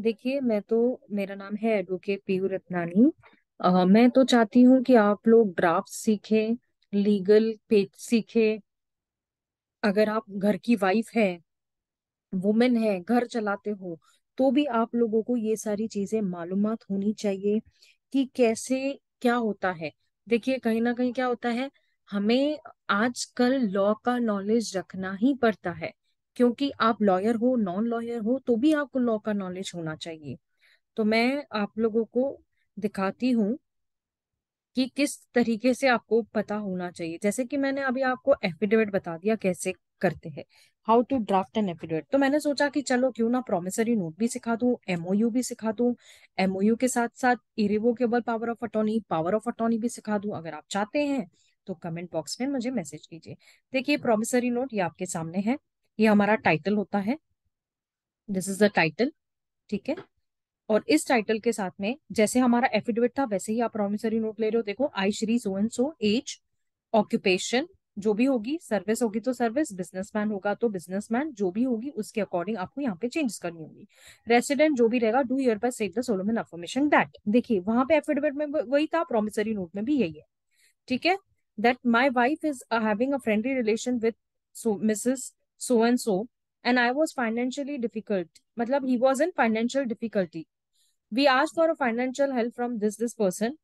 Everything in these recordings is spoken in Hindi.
देखिए मैं तो मेरा नाम है एडवोकेट पीयू रत्नानी आ, मैं तो चाहती हूँ कि आप लोग ड्राफ्ट सीखें लीगल पेज सीखें अगर आप घर की वाइफ हैं वुमेन है घर चलाते हो तो भी आप लोगों को ये सारी चीजें मालूम होनी चाहिए कि कैसे क्या होता है देखिए कहीं ना कहीं क्या होता है हमें आजकल लॉ का नॉलेज रखना ही पड़ता है क्योंकि आप लॉयर हो नॉन लॉयर हो तो भी आपको लॉ का नॉलेज होना चाहिए तो मैं आप लोगों को दिखाती हूँ कि किस तरीके से आपको पता होना चाहिए जैसे कि मैंने अभी आपको एफिडेविट बता दिया कैसे करते हैं how to draft an affidavit तो मैंने सोचा कि चलो क्यों ना प्रोमिसरी नोट भी सिखा दू एमओयू भी सिखा दू एमओयू के साथ साथ irrevocable power of attorney power of attorney भी सिखा दू अगर आप चाहते हैं तो कमेंट बॉक्स में मुझे मैसेज कीजिए देखिए प्रोमिसरी नोट ये आपके सामने है ये हमारा टाइटल होता है दिस इज द टाइटल ठीक है और इस टाइटल के साथ में जैसे हमारा एफिडेविट था वैसे ही आप प्रोमिसरी नोट ले रहे हो देखो I Shri so and so age occupation जो भी होगी सर्विस होगी तो सर्विस बिजनेसमैन होगा तो बिजनेसमैन जो भी होगी उसके अकॉर्डिंग आपको यहाँ पे चेंज करनी होगी रेसिडेंट जो भी रहेगा do hereby save the solemn affirmation that देखिए वहां पे एफिडेविट में वही था प्रोमिसरी नोट में भी यही है ठीक है that my wife is having a friendly relation with Mrs so and so and I was financially difficult. Matlab, he was in financial difficulty. We asked for a financial help from this this person.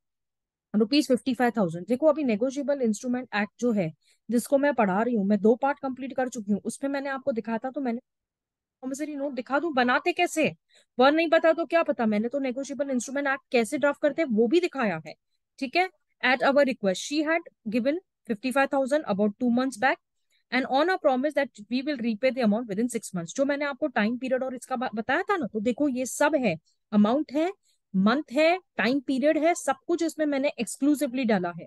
Rupees fifty five thousand देखो अभी नेगोशियबल इंस्ट्रूमेंट एक्ट जो है जिसको मैं पढ़ा रही हूँ मैं दो पार्ट कंप्लीट कर चुकी हूँ उसमें मैंने आपको दिखा था तो मैंने कॉम्पल्सरी नोट दिखा दू बनाते कैसे वह नहीं पता तो क्या पता मैंने तो नेगोशियबल इंस्ट्रूमेंट एक्ट कैसे ड्राफ्ट करते वो भी दिखाया है ठीक है at our request she had given 55,000 about two months back. And on a promise that we will repay the amount within six month जो मैंने आपको टाइम पीरियड और इसका बताया था ना तो देखो ये सब है अमाउंट है मंथ है टाइम पीरियड है सब कुछ इसमें मैंने एक्सक्लूसिवली डाला है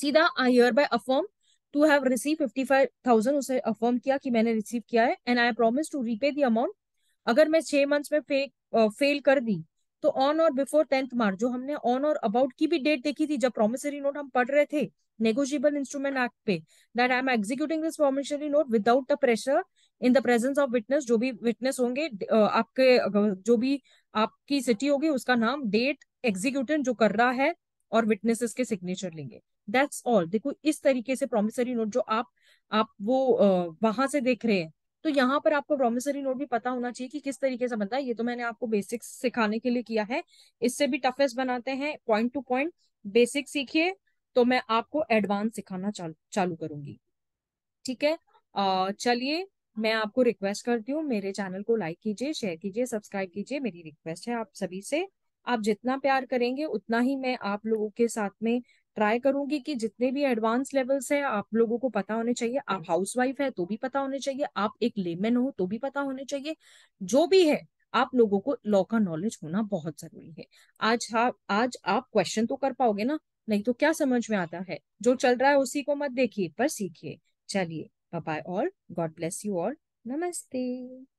सीधा I hereby affirm to have receive fifty five thousand उसे अफर्म किया कि मैंने रिसीव किया है and I promise to repay the amount अगर मैं छह मंथ्स में फे, फेल कर दी तो ऑन और बिफोर टेंथ मार्च जो हमने ऑन और अबाउट की भी डेट देखी थी जब प्रोमिसरी नोट हम पढ़ रहे थे negotiable instrument act pe that I am executing this promissory note without the pressure in the presence of witness jo bhi witness honge uh, aapke uh, jo bhi aapki city hogi uska naam date executant jo kar raha hai aur witnesses ke signature lenge that's all dekho is tarike se promissory note jo aap aap wo uh, wahan se dekh rahe hain तो यहाँ पर आपको प्रोमिसरी नोट भी पता होना चाहिए कि किस तरीके से बनता है ये तो मैंने आपको बेसिक्स सिखाने के लिए किया है इससे भी टफेस्ट बनाते हैं पॉइंट टू पॉइंट बेसिक सीखिए तो मैं आपको एडवांस सिखाना चालू चालू करूंगी ठीक है चलिए मैं आपको रिक्वेस्ट करती हूँ मेरे चैनल को लाइक कीजिए शेयर कीजिए सब्सक्राइब कीजिए मेरी रिक्वेस्ट है आप सभी से आप जितना प्यार करेंगे उतना ही मैं आप लोगों के साथ में ट्राई करूंगी कि जितने भी एडवांस लेवल्स है आप लोगों को पता होने चाहिए आप हाउसवाइफ है तो भी पता होने चाहिए आप एक लेमेन हो तो भी पता होने चाहिए जो भी है आप लोगों को लॉ का नॉलेज होना बहुत जरूरी है आज हाँ आज आप क्वेश्चन तो कर पाओगे ना नहीं तो क्या समझ में आता है जो चल रहा है उसी को मत देखिए पर सीखिए चलिए बाय और गॉड ब्लेस यू और नमस्ते